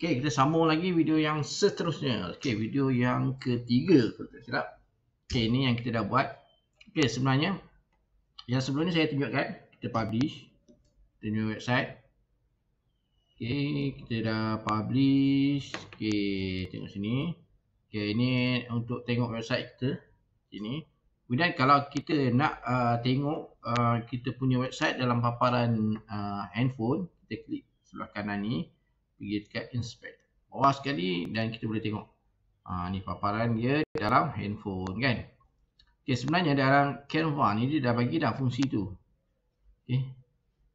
Okey, kita sambung lagi video yang seterusnya. Okey, video yang ketiga kalau tak silap. ini yang kita dah buat. Okey, sebenarnya yang sebelum ni saya tunjukkan, kita publish punya website. Okey, kita dah publish. Okey, tengok sini. Okey, ini untuk tengok website kita. Sini. Kemudian kalau kita nak uh, tengok uh, kita punya website dalam paparan uh, handphone, kita klik sebelah kanan ni pergi dekat inspect. Bawah sekali dan kita boleh tengok. Ha, ni paparan dia dalam handphone kan. Okay, sebenarnya dalam Canva ni dia dah bagi dah fungsi tu. Okay.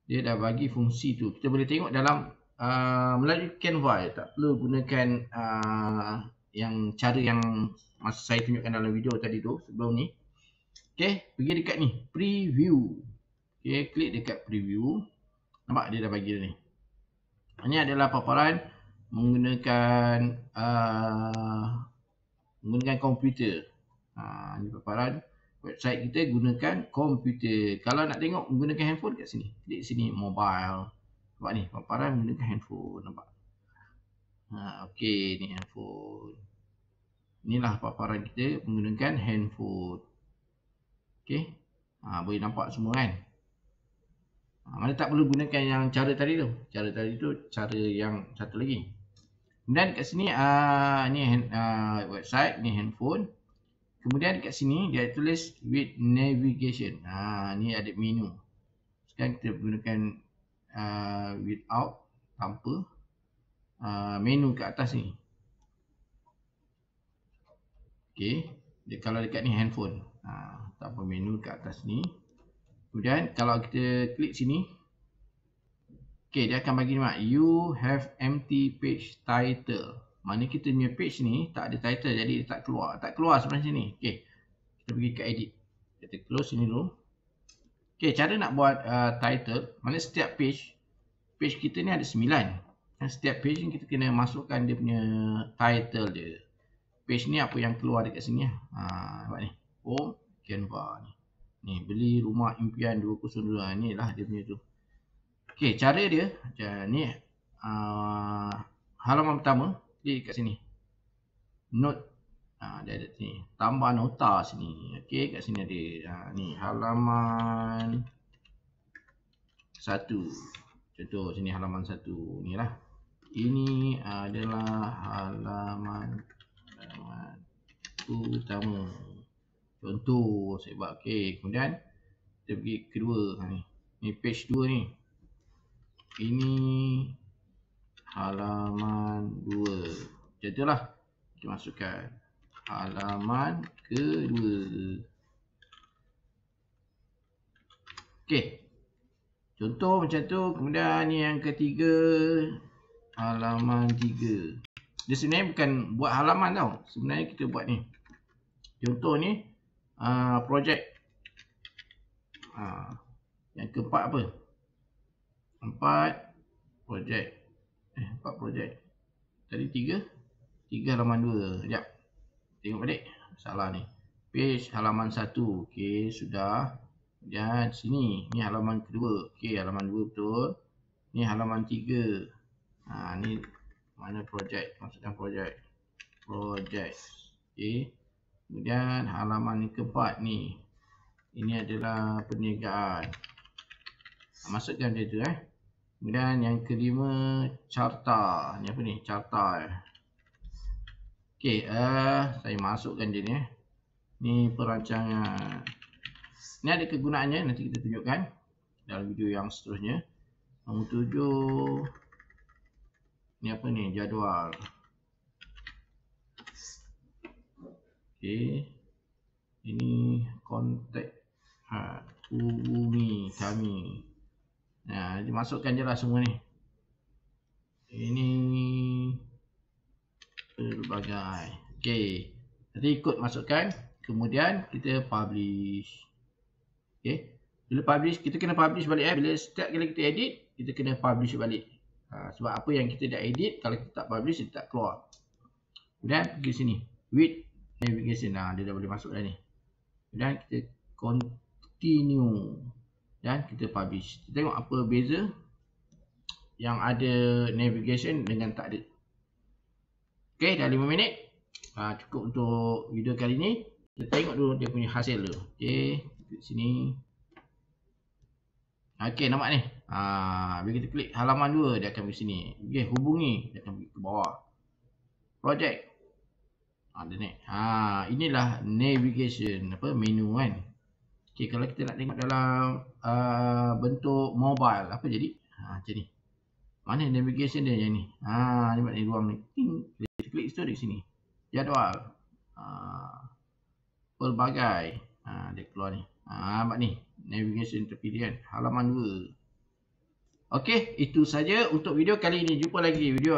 Dia dah bagi fungsi tu. Kita boleh tengok dalam uh, melalui Canva Tak perlu gunakan uh, yang cara yang masa saya tunjukkan dalam video tadi tu sebelum ni. Okay. Pergi dekat ni. Preview. Okay. Klik dekat preview. Nampak dia dah bagi dah ni. Ini adalah paparan menggunakan uh, menggunakan komputer. Uh, ini paparan website kita gunakan komputer. Kalau nak tengok menggunakan handphone kat sini. Klik sini mobile. Nampak ni paparan menggunakan handphone. Nampak? Ha, okay ni handphone. Inilah paparan kita menggunakan handphone. Okay. Ha, ah, boleh nampak semua kan? Ha, mana tak perlu gunakan yang cara tadi tu. Cara tadi tu cara yang satu lagi. Kemudian kat sini uh, ni uh, website, ni handphone. Kemudian kat sini dia tulis with navigation. Uh, ni ada menu. Sekarang kita gunakan uh, without tanpa uh, menu kat atas ni. Okay. Dia, kalau dekat ni handphone. Uh, tanpa menu kat atas ni. Kemudian kalau kita klik sini Okay dia akan bagi nama You have empty page title Maksudnya kita punya page ni tak ada title jadi dia tak keluar Tak keluar sebenarnya ni Okay Kita pergi ke edit Kita close sini dulu Okay cara nak buat uh, title Maksudnya setiap page Page kita ni ada sembilan. Setiap page ni kita kena masukkan dia punya title dia Page ni apa yang keluar dekat sini ya. Ha nampak ni Home Canva ni Ni beli rumah impian 202 ni lah dia punya tu. Okey, cara dia macam ni. Uh, halaman pertama klik kat sini. Note. Uh, dia ada sini. Tambah nota sini. Okey, kat sini ada uh, ni halaman satu. Contoh sini halaman satu ni lah. Ini adalah halaman halaman utama contoh sebab ok kemudian kita pergi kedua kan ni ni page 2 ni ini halaman 2 macam lah kita masukkan halaman kedua Okey. contoh macam tu kemudian ni yang ketiga halaman 3 dia sebenarnya bukan buat halaman tau sebenarnya kita buat ni contoh ni Ah, projek, project uh, ah, yang keempat apa empat projek, eh empat projek. tadi tiga tiga halaman dua sekejap tengok balik salah ni page halaman satu ok sudah dan sini ni halaman kedua ok halaman dua betul ni halaman tiga ha, ni mana projek? maksudkan projek, projek, ok Kemudian halaman yang keempat ni. Ini adalah perniagaan. Masukkan dia tu eh. Kemudian yang kelima carta. Ni apa ni? Carta eh. Okey, uh, saya masukkan dia ni eh. Ni perancangan. Ni ada kegunaannya nanti kita tunjukkan dalam video yang seterusnya. Nombor tujuh. Ni apa ni? Jadual. Jadual. Okey. Ini kontak ha bumi kami. Nah, ha, dimasukkan jelah semua ni. Ini pelbagai. Okey. Jadi ikut masukkan, kemudian kita publish. Okey. Bila publish, kita kena publish balik eh. Bila setiap kali kita edit, kita kena publish balik. Ha, sebab apa yang kita dah edit, kalau kita tak publish, dia tak keluar. Kemudian pergi sini. With navigation ah dia dah boleh masuk dah ni dan kita continue dan kita publish kita tengok apa beza yang ada navigation dengan tak ada okey dah 5 minit ah cukup untuk video kali ni kita tengok dulu dia punya hasil dulu okey klik sini okey nampak ni ah bila kita klik halaman 2 dia akan pergi sini okey hubungi dia akan pergi ke bawah project ada ni. Ha inilah navigation apa menu kan. Okey kalau kita nak tengok dalam uh, bentuk mobile apa jadi? Ha macam ni. Mana navigation dia yang ni? Ha ah, ni buat ni ruang ni. Ting klik klik tu di sini. Jadual. Ha pelbagai. Ha dia keluar ni. Ha buat ni navigation terpilihan halaman 2. Okey itu saja untuk video kali ini. Jumpa lagi video